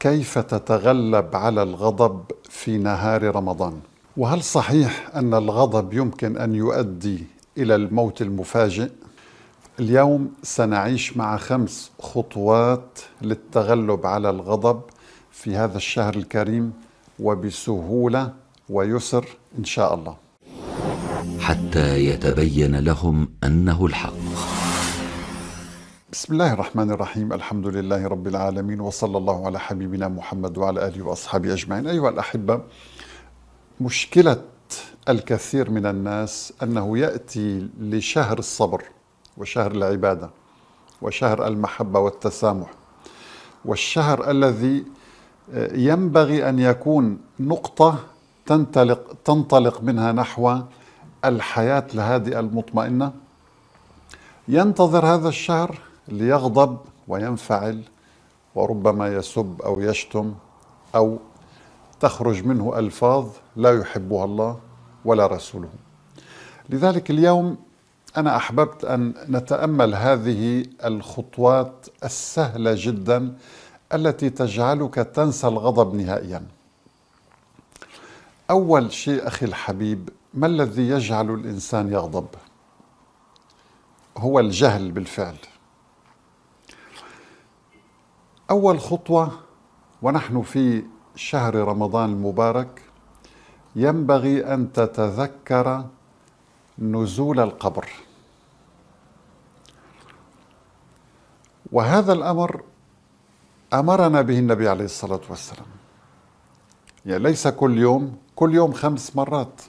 كيف تتغلب على الغضب في نهار رمضان وهل صحيح ان الغضب يمكن ان يؤدي الى الموت المفاجئ اليوم سنعيش مع خمس خطوات للتغلب على الغضب في هذا الشهر الكريم وبسهوله ويسر ان شاء الله حتى يتبين لهم انه الحق بسم الله الرحمن الرحيم الحمد لله رب العالمين وصلى الله على حبيبنا محمد وعلى آله وأصحابه أجمعين أيها الأحبة مشكلة الكثير من الناس أنه يأتي لشهر الصبر وشهر العبادة وشهر المحبة والتسامح والشهر الذي آه، ينبغي أن يكون نقطة تنطلق, تنطلق منها نحو الحياة الهادئة المطمئنة ينتظر هذا الشهر ليغضب وينفعل وربما يسب او يشتم او تخرج منه الفاظ لا يحبها الله ولا رسوله. لذلك اليوم انا احببت ان نتامل هذه الخطوات السهله جدا التي تجعلك تنسى الغضب نهائيا. اول شيء اخي الحبيب ما الذي يجعل الانسان يغضب؟ هو الجهل بالفعل. أول خطوة ونحن في شهر رمضان المبارك ينبغي أن تتذكر نزول القبر وهذا الأمر أمرنا به النبي عليه الصلاة والسلام يعني ليس كل يوم كل يوم خمس مرات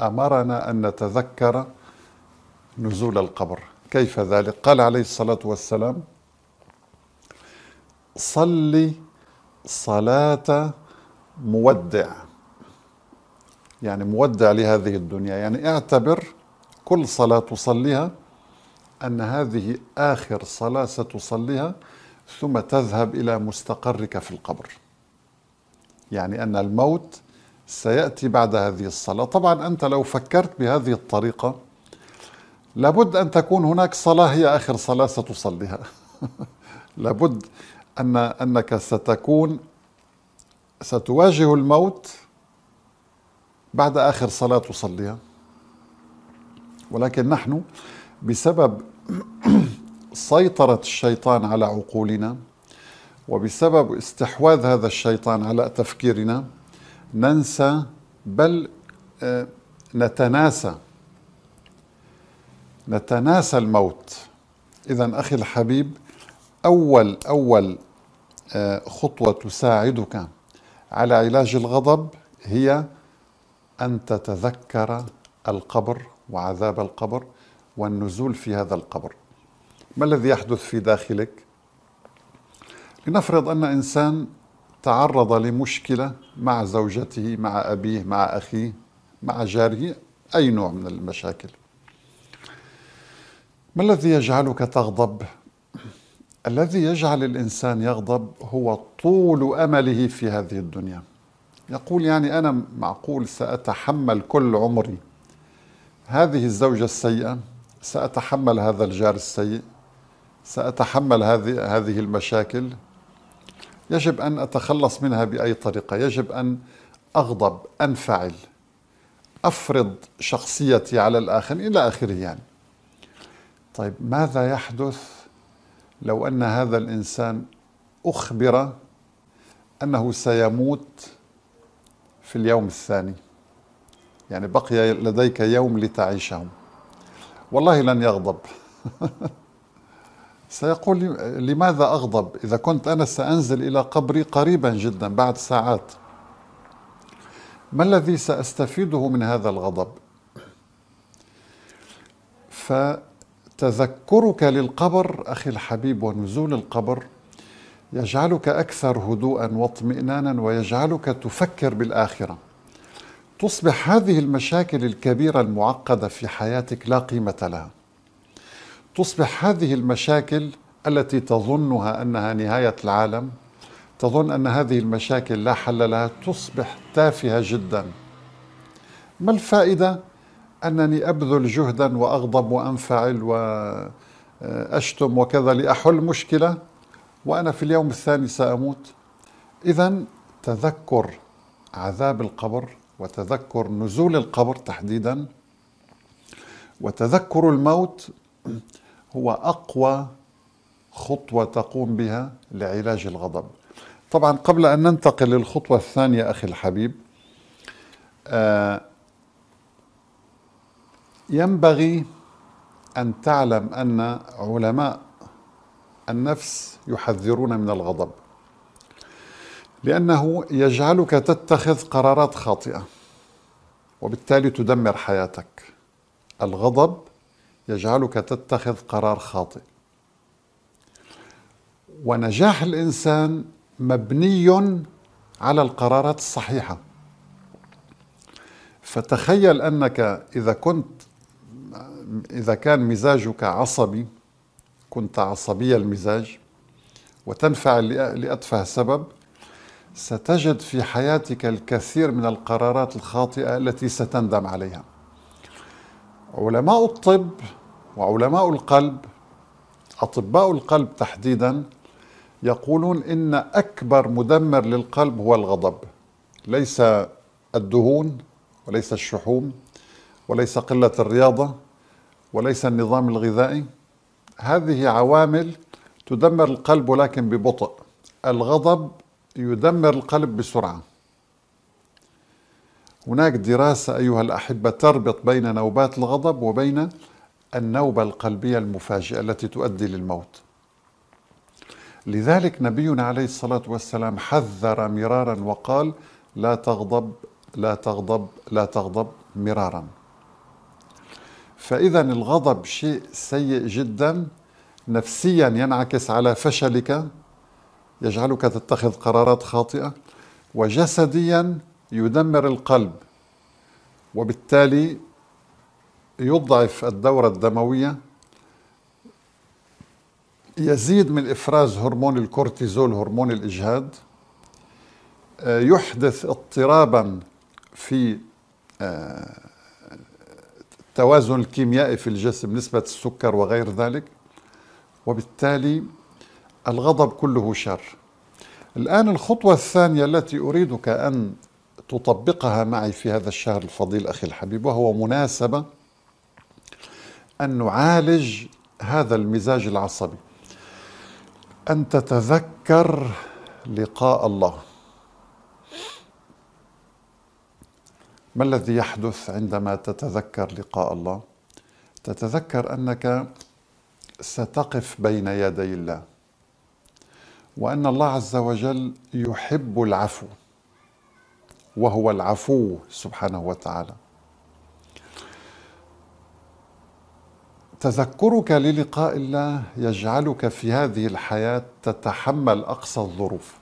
أمرنا أن نتذكر نزول القبر كيف ذلك؟ قال عليه الصلاة والسلام صلي صلاة مودع يعني مودع لهذه الدنيا يعني اعتبر كل صلاة تصليها أن هذه آخر صلاة ستصليها ثم تذهب إلى مستقرك في القبر يعني أن الموت سيأتي بعد هذه الصلاة طبعا أنت لو فكرت بهذه الطريقة لابد أن تكون هناك صلاة هي آخر صلاة ستصليها لابد أن أنك ستكون ستواجه الموت بعد آخر صلاة تصليها ولكن نحن بسبب سيطرة الشيطان على عقولنا وبسبب استحواذ هذا الشيطان على تفكيرنا ننسى بل آه، نتناسى نتناسى الموت إذا أخي الحبيب أول أول آه، خطوة تساعدك على علاج الغضب هي أن تتذكر القبر وعذاب القبر والنزول في هذا القبر ما الذي يحدث في داخلك لنفرض أن إنسان تعرض لمشكلة مع زوجته مع أبيه مع أخيه مع جاره أي نوع من المشاكل ما الذي يجعلك تغضب الذي يجعل الانسان يغضب هو طول امله في هذه الدنيا يقول يعني انا معقول ساتحمل كل عمري هذه الزوجه السيئه ساتحمل هذا الجار السيء ساتحمل هذه هذه المشاكل يجب ان اتخلص منها باي طريقه يجب ان اغضب انفعل افرض شخصيتي على الاخر الى اخره يعني طيب ماذا يحدث لو ان هذا الانسان اخبر انه سيموت في اليوم الثاني يعني بقي لديك يوم لتعيشه والله لن يغضب سيقول لماذا أغضب إذا كنت أنا سأنزل إلى قبري قريبا جدا بعد ساعات ما الذي سأستفيده من هذا الغضب تذكرك للقبر أخي الحبيب ونزول القبر يجعلك أكثر هدوءا واطمئنانا ويجعلك تفكر بالآخرة تصبح هذه المشاكل الكبيرة المعقدة في حياتك لا قيمة لها تصبح هذه المشاكل التي تظنها أنها نهاية العالم تظن أن هذه المشاكل لا حل لها تصبح تافهة جدا ما الفائدة أنني أبذل جهدا وأغضب وأنفعل وأشتم وكذا لأحل مشكلة وأنا في اليوم الثاني سأموت إذا تذكر عذاب القبر وتذكر نزول القبر تحديدا وتذكر الموت هو أقوى خطوة تقوم بها لعلاج الغضب طبعا قبل أن ننتقل للخطوة الثانية أخي الحبيب آه ينبغي أن تعلم أن علماء النفس يحذرون من الغضب لأنه يجعلك تتخذ قرارات خاطئة وبالتالي تدمر حياتك الغضب يجعلك تتخذ قرار خاطئ ونجاح الإنسان مبني على القرارات الصحيحة فتخيل أنك إذا كنت إذا كان مزاجك عصبي كنت عصبي المزاج وتنفعل لأتفه سبب ستجد في حياتك الكثير من القرارات الخاطئة التي ستندم عليها علماء الطب وعلماء القلب أطباء القلب تحديدا يقولون إن أكبر مدمر للقلب هو الغضب ليس الدهون وليس الشحوم وليس قلة الرياضة وليس النظام الغذائي هذه عوامل تدمر القلب ولكن ببطء الغضب يدمر القلب بسرعه هناك دراسه ايها الاحبه تربط بين نوبات الغضب وبين النوبه القلبيه المفاجئه التي تؤدي للموت لذلك نبينا عليه الصلاه والسلام حذر مرارا وقال لا تغضب لا تغضب لا تغضب مرارا فإذا الغضب شيء سيء جدا نفسيا ينعكس على فشلك يجعلك تتخذ قرارات خاطئة وجسديا يدمر القلب وبالتالي يضعف الدورة الدموية يزيد من إفراز هرمون الكورتيزول هرمون الإجهاد آه، يحدث اضطرابا في آه، التوازن الكيميائي في الجسم نسبة السكر وغير ذلك وبالتالي الغضب كله شر الآن الخطوة الثانية التي أريدك أن تطبقها معي في هذا الشهر الفضيل أخي الحبيب وهو مناسبة أن نعالج هذا المزاج العصبي أن تتذكر لقاء الله ما الذي يحدث عندما تتذكر لقاء الله تتذكر انك ستقف بين يدي الله وان الله عز وجل يحب العفو وهو العفو سبحانه وتعالى تذكرك للقاء الله يجعلك في هذه الحياه تتحمل اقصى الظروف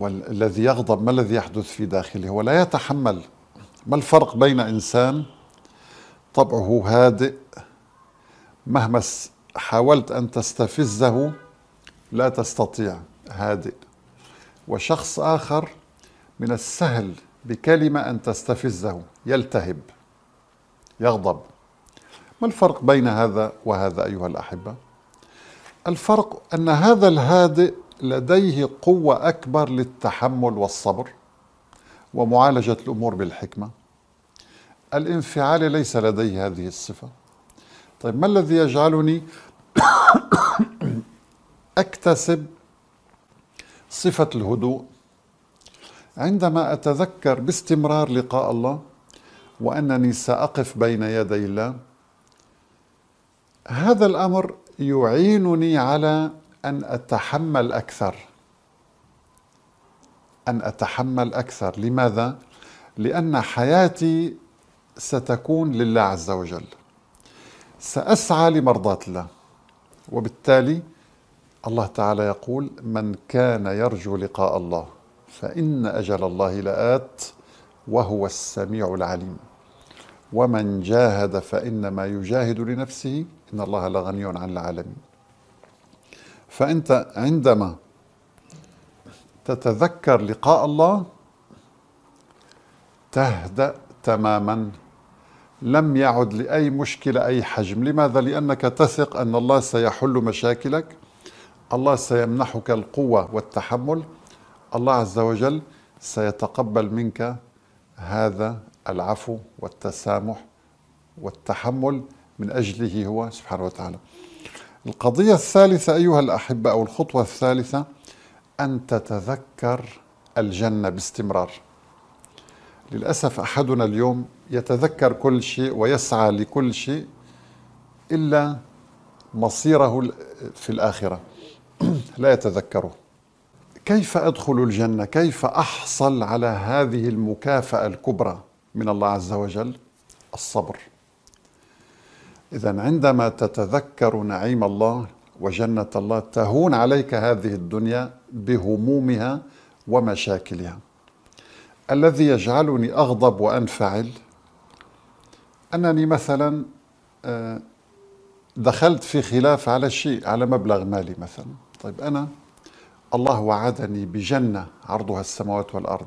والذي يغضب ما الذي يحدث في داخله ولا يتحمل ما الفرق بين انسان طبعه هادئ مهما حاولت ان تستفزه لا تستطيع هادئ وشخص اخر من السهل بكلمه ان تستفزه يلتهب يغضب ما الفرق بين هذا وهذا ايها الاحبه الفرق ان هذا الهادئ لديه قوة أكبر للتحمل والصبر ومعالجة الأمور بالحكمة الانفعالي ليس لديه هذه الصفة طيب ما الذي يجعلني أكتسب صفة الهدوء عندما أتذكر باستمرار لقاء الله وأنني سأقف بين يدي الله هذا الأمر يعينني على أن أتحمل أكثر أن أتحمل أكثر لماذا؟ لأن حياتي ستكون لله عز وجل سأسعى لمرضاة الله وبالتالي الله تعالى يقول من كان يرجو لقاء الله فإن أجل الله لآت وهو السميع العليم ومن جاهد فإنما يجاهد لنفسه إن الله لغني عن العالمين فأنت عندما تتذكر لقاء الله تهدأ تماما لم يعد لأي مشكلة أي حجم لماذا؟ لأنك تثق أن الله سيحل مشاكلك الله سيمنحك القوة والتحمل الله عز وجل سيتقبل منك هذا العفو والتسامح والتحمل من أجله هو سبحانه وتعالى القضية الثالثة أيها الأحبة أو الخطوة الثالثة أن تتذكر الجنة باستمرار للأسف أحدنا اليوم يتذكر كل شيء ويسعى لكل شيء إلا مصيره في الآخرة لا يتذكره كيف أدخل الجنة؟ كيف أحصل على هذه المكافأة الكبرى من الله عز وجل؟ الصبر إذا عندما تتذكر نعيم الله وجنة الله تهون عليك هذه الدنيا بهمومها ومشاكلها الذي يجعلني أغضب وأنفعل أنني مثلا آه، دخلت في خلاف على شيء على مبلغ مالي مثلا طيب أنا الله وعدني بجنة عرضها السماوات والأرض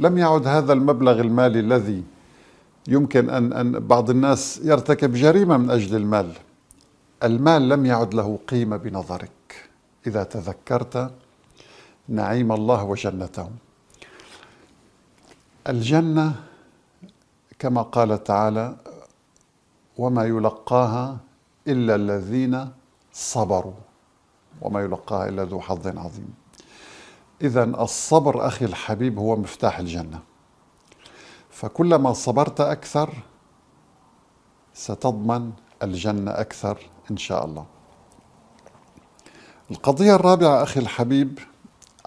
لم يعد هذا المبلغ المالي الذي يمكن أن, أن بعض الناس يرتكب جريمة من أجل المال المال لم يعد له قيمة بنظرك إذا تذكرت نعيم الله وجنته الجنة كما قال تعالى وما يلقاها إلا الذين صبروا وما يلقاها إلا ذو حظ عظيم إذا الصبر أخي الحبيب هو مفتاح الجنة فكلما صبرت اكثر ستضمن الجنه اكثر ان شاء الله القضيه الرابعه اخي الحبيب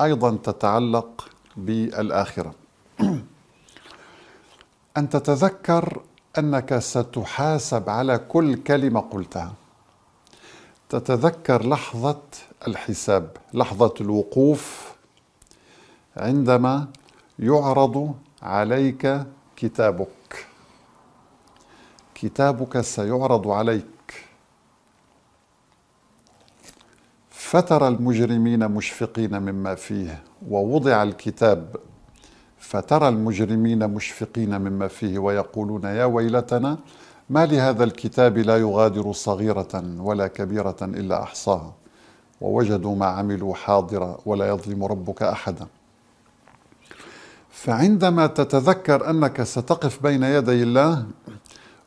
ايضا تتعلق بالاخره ان تتذكر انك ستحاسب على كل كلمه قلتها تتذكر لحظه الحساب لحظه الوقوف عندما يعرض عليك كتابك كتابك سيعرض عليك فترى المجرمين مشفقين مما فيه ووضع الكتاب فترى المجرمين مشفقين مما فيه ويقولون يا ويلتنا ما لهذا الكتاب لا يغادر صغيرة ولا كبيرة إلا أحصاها ووجدوا ما عملوا حاضرا ولا يظلم ربك أحدا فعندما تتذكر انك ستقف بين يدي الله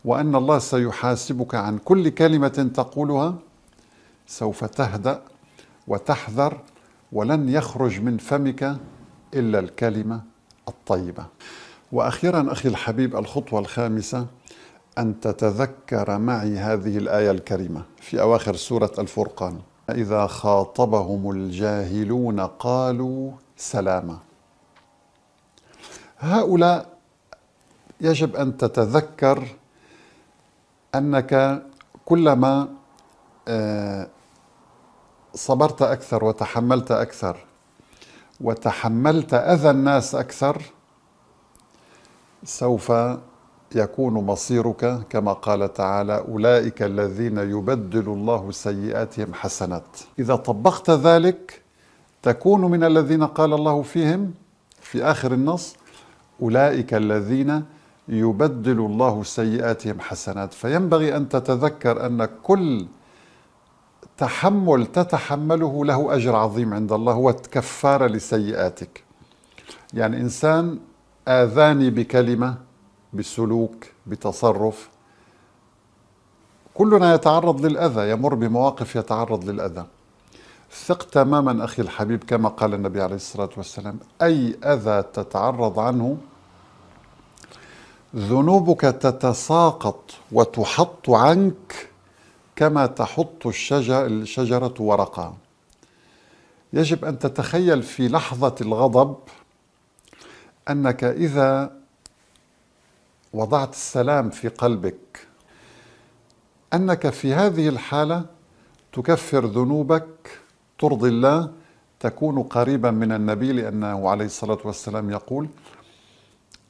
وان الله سيحاسبك عن كل كلمه تقولها سوف تهدا وتحذر ولن يخرج من فمك الا الكلمه الطيبه واخيرا اخي الحبيب الخطوه الخامسه ان تتذكر معي هذه الايه الكريمه في اواخر سوره الفرقان اذا خاطبهم الجاهلون قالوا سلاما هؤلاء يجب ان تتذكر انك كلما آه، صبرت اكثر وتحملت اكثر وتحملت اذى الناس اكثر سوف يكون مصيرك كما قال تعالى اولئك الذين يبدل الله سيئاتهم حسنات اذا طبقت ذلك تكون من الذين قال الله فيهم في اخر النص أولئك الذين يبدل الله سيئاتهم حسنات فينبغي أن تتذكر أن كل تحمل تتحمله له أجر عظيم عند الله هو كفارة لسيئاتك يعني إنسان آذاني بكلمة بسلوك بتصرف كلنا يتعرض للأذى يمر بمواقف يتعرض للأذى ثق تماما أخي الحبيب كما قال النبي عليه الصلاة والسلام أي أذى تتعرض عنه ذنوبك تتساقط وتحط عنك كما تحط الشجر الشجرة ورقها يجب أن تتخيل في لحظة الغضب أنك إذا وضعت السلام في قلبك أنك في هذه الحالة تكفر ذنوبك ترضي الله تكون قريبا من النبي لأنه عليه الصلاة والسلام يقول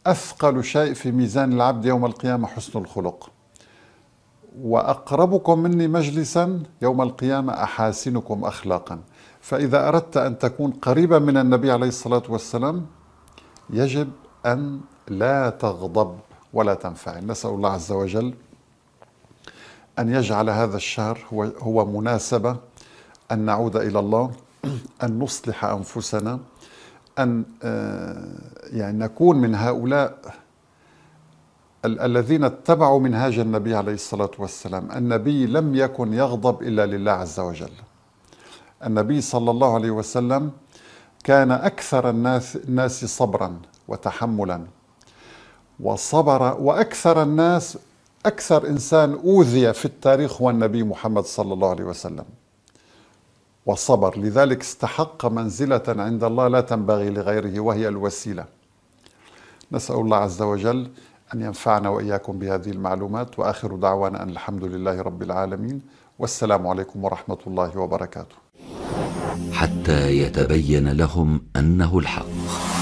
أثقل شيء في ميزان العبد يوم القيامة حسن الخلق وأقربكم مني مجلسا يوم القيامة أحاسنكم أخلاقا فإذا أردت أن تكون قريبا من النبي عليه الصلاة والسلام يجب أن لا تغضب ولا تنفعل نسأل الله عز وجل أن يجعل هذا الشهر هو مناسبة أن نعود إلى الله أن نصلح أنفسنا أن آه، يعني نكون من هؤلاء الذين اتبعوا منهاج النبي عليه الصلاة والسلام النبي لم يكن يغضب إلا لله عز وجل النبي صلى الله عليه وسلم كان أكثر الناس, الناس صبرا وتحملا وصبر وأكثر الناس أكثر إنسان أوذي في التاريخ هو النبي محمد صلى الله عليه وسلم والصبر لذلك استحق منزلة عند الله لا تنبغي لغيره وهي الوسيلة نسأل الله عز وجل أن ينفعنا وإياكم بهذه المعلومات وآخر دعوانا أن الحمد لله رب العالمين والسلام عليكم ورحمة الله وبركاته حتى يتبين لهم أنه الحق